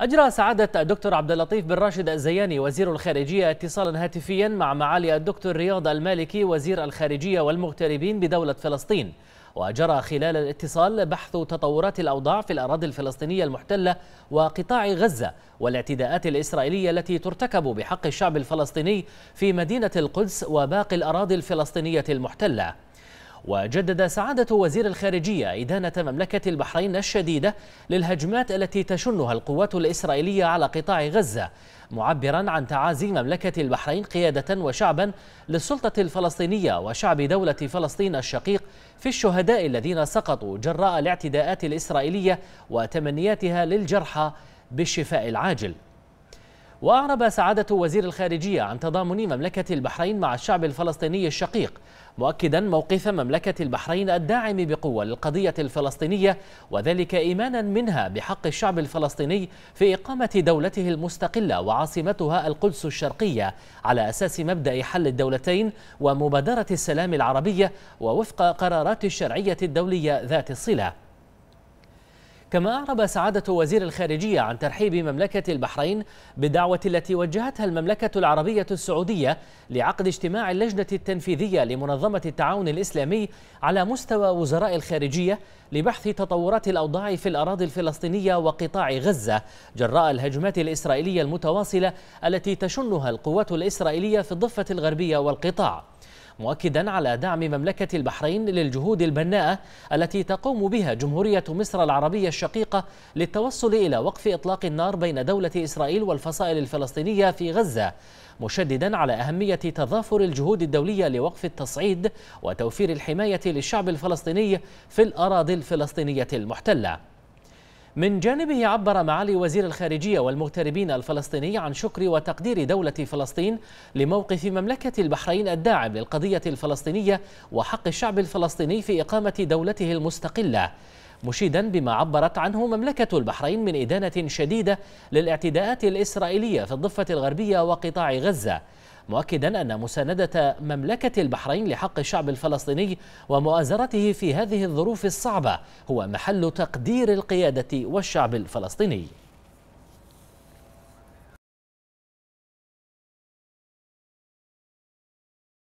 أجرى سعادة الدكتور عبد اللطيف بن راشد الزياني وزير الخارجية اتصالا هاتفيا مع معالي الدكتور رياض المالكي وزير الخارجية والمغتربين بدولة فلسطين وجرى خلال الاتصال بحث تطورات الأوضاع في الأراضي الفلسطينية المحتلة وقطاع غزة والاعتداءات الإسرائيلية التي ترتكب بحق الشعب الفلسطيني في مدينة القدس وباقي الأراضي الفلسطينية المحتلة وجدد سعادة وزير الخارجية إدانة مملكة البحرين الشديدة للهجمات التي تشنها القوات الإسرائيلية على قطاع غزة معبرا عن تعازي مملكة البحرين قيادة وشعبا للسلطة الفلسطينية وشعب دولة فلسطين الشقيق في الشهداء الذين سقطوا جراء الاعتداءات الإسرائيلية وتمنياتها للجرحى بالشفاء العاجل وأعرب سعادة وزير الخارجية عن تضامن مملكة البحرين مع الشعب الفلسطيني الشقيق مؤكدا موقف مملكة البحرين الداعم بقوة للقضية الفلسطينية وذلك إيمانا منها بحق الشعب الفلسطيني في إقامة دولته المستقلة وعاصمتها القدس الشرقية على أساس مبدأ حل الدولتين ومبادرة السلام العربية ووفق قرارات الشرعية الدولية ذات الصلة كما أعرب سعادة وزير الخارجية عن ترحيب مملكة البحرين بالدعوة التي وجهتها المملكة العربية السعودية لعقد اجتماع اللجنة التنفيذية لمنظمة التعاون الإسلامي على مستوى وزراء الخارجية لبحث تطورات الأوضاع في الأراضي الفلسطينية وقطاع غزة جراء الهجمات الإسرائيلية المتواصلة التي تشنها القوات الإسرائيلية في الضفة الغربية والقطاع مؤكدا على دعم مملكة البحرين للجهود البناءة التي تقوم بها جمهورية مصر العربية الشقيقة للتوصل إلى وقف إطلاق النار بين دولة إسرائيل والفصائل الفلسطينية في غزة مشددا على أهمية تضافر الجهود الدولية لوقف التصعيد وتوفير الحماية للشعب الفلسطيني في الأراضي الفلسطينية المحتلة من جانبه عبر معالي وزير الخارجية والمغتربين الفلسطيني عن شكر وتقدير دولة فلسطين لموقف مملكة البحرين الداعم للقضية الفلسطينية وحق الشعب الفلسطيني في إقامة دولته المستقلة مشيدا بما عبرت عنه مملكة البحرين من إدانة شديدة للاعتداءات الإسرائيلية في الضفة الغربية وقطاع غزة مؤكدا أن مساندة مملكة البحرين لحق الشعب الفلسطيني ومؤازرته في هذه الظروف الصعبة هو محل تقدير القيادة والشعب الفلسطيني